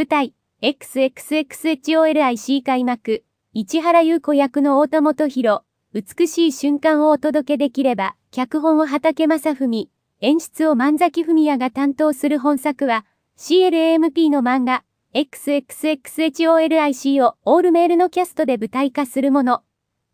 舞台、XXXHOLIC 開幕、市原優子役の大田元博、美しい瞬間をお届けできれば、脚本を畑正文、演出を万崎文也が担当する本作は、CLAMP の漫画、XXXHOLIC をオールメールのキャストで舞台化するもの。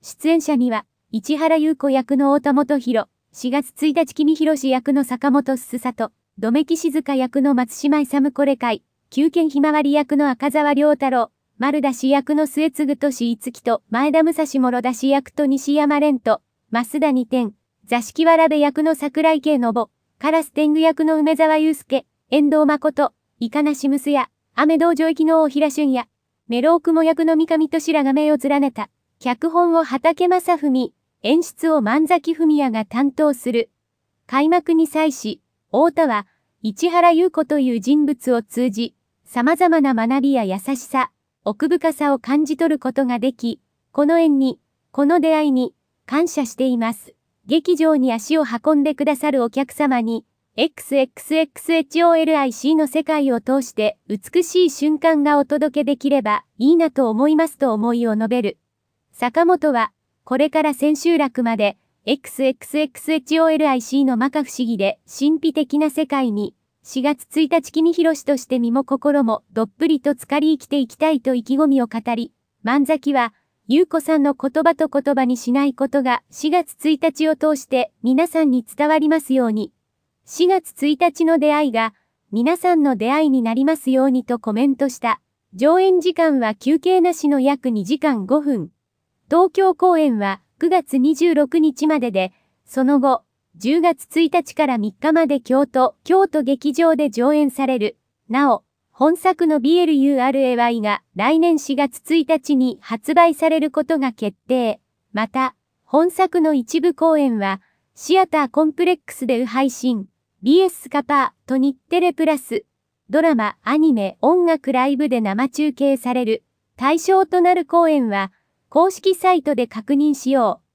出演者には、市原優子役の大田元博、4月1日君広氏役の坂本すすさと、どめき静香役の松島勇これ会、旧剣ひまわり役の赤沢良太郎、丸出し役の末継としいつきと、前田武蔵諸出し役と西山蓮と、増田二天、座敷わらべ役の桜井慶信、カラス天狗役の梅沢祐介、遠藤誠、イカナシムスや、雨道場行きの大平俊也、メロークモ役の三上敏らが名を連ねた、脚本を畑正文、演出を万崎文也が担当する。開幕に際し、太田は、市原優子という人物を通じ、様々な学びや優しさ、奥深さを感じ取ることができ、この縁に、この出会いに、感謝しています。劇場に足を運んでくださるお客様に、XXXHOLIC の世界を通して美しい瞬間がお届けできればいいなと思いますと思いを述べる。坂本は、これから千秋楽まで、XXXHOLIC の摩訶不思議で神秘的な世界に4月1日君広しとして身も心もどっぷりと浸かり生きていきたいと意気込みを語り、万崎は、優子さんの言葉と言葉にしないことが4月1日を通して皆さんに伝わりますように、4月1日の出会いが皆さんの出会いになりますようにとコメントした。上演時間は休憩なしの約2時間5分。東京公演は9月26日までで、その後、10月1日から3日まで京都、京都劇場で上演される。なお、本作の BLURAY が来年4月1日に発売されることが決定。また、本作の一部公演は、シアターコンプレックスで配信、BS カパーと日テレプラス、ドラマ、アニメ、音楽ライブで生中継される。対象となる公演は、公式サイトで確認しよう。